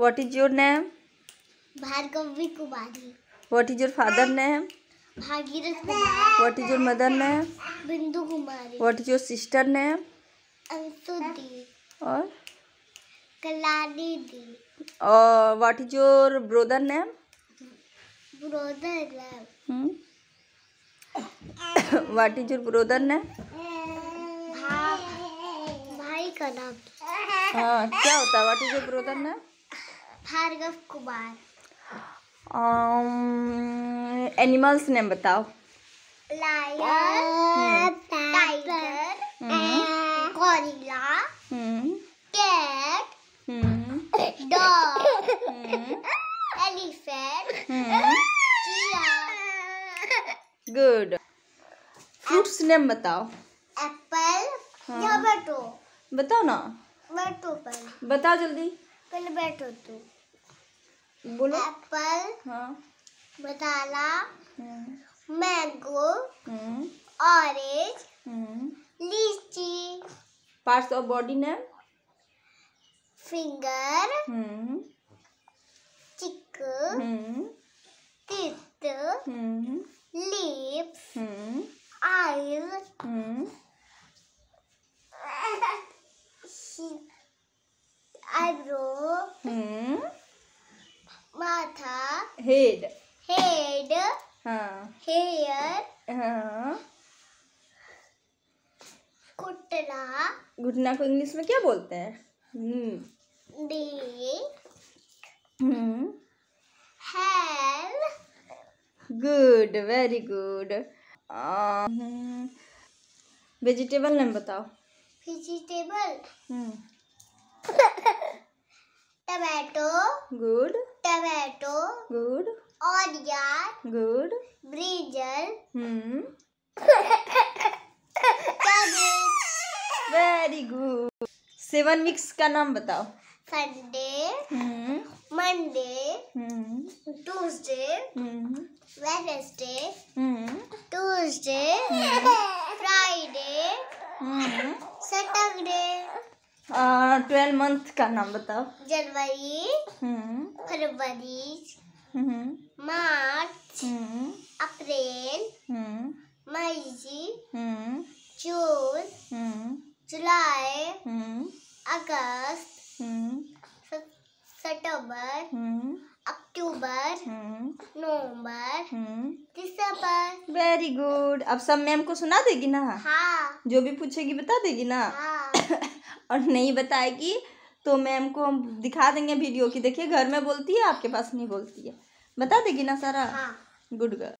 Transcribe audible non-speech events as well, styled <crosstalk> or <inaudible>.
What is your name? Bhargavi Kumari. What is your father name? Bhagirath Kumari. What is your mother name? Bindu Kumari. What is your sister name? Anshudi. और कलानी दी और what is your brother name brother name what is your brother name भाई का नाम हाँ क्या होता है what is your brother name Bhargav Kumar animals name बताओ tiger gorilla cat dog elephant good fruits name बताओ एप्पल या बटो बताओ ना बताओ जल्दी पहले बैठो तू बोलो एप्पल हाँ बताला हम्म। Mango hmm. Orange hmm. Lychee parts of body name finger hmm head head hair घुटना घुटना को इंग्लिश में क्या बोलते हैं hmm good very good vegetable name बताओ vegetable tomato good tomato good Warrior. Good brinjal very good seven weeks का नाम बताओ Sunday Monday Tuesday Wednesday Tuesday Friday Saturday twelve month का नाम बताओ जनवरी फरवरी hmm. मार्च अप्रैल मई जून जुलाई अगस्त सितंबर अक्टूबर नवंबर दिसंबर वेरी गुड अब सब मैम को सुना देगी ना हाँ जो भी पूछेगी बता देगी ना हाँ। <coughs> और नहीं बताएगी तो मैम को हम दिखा देंगे वीडियो की देखिए घर में बोलती है आपके पास नहीं बोलती है बता देगी ना सारा गुड हाँ। गर्ल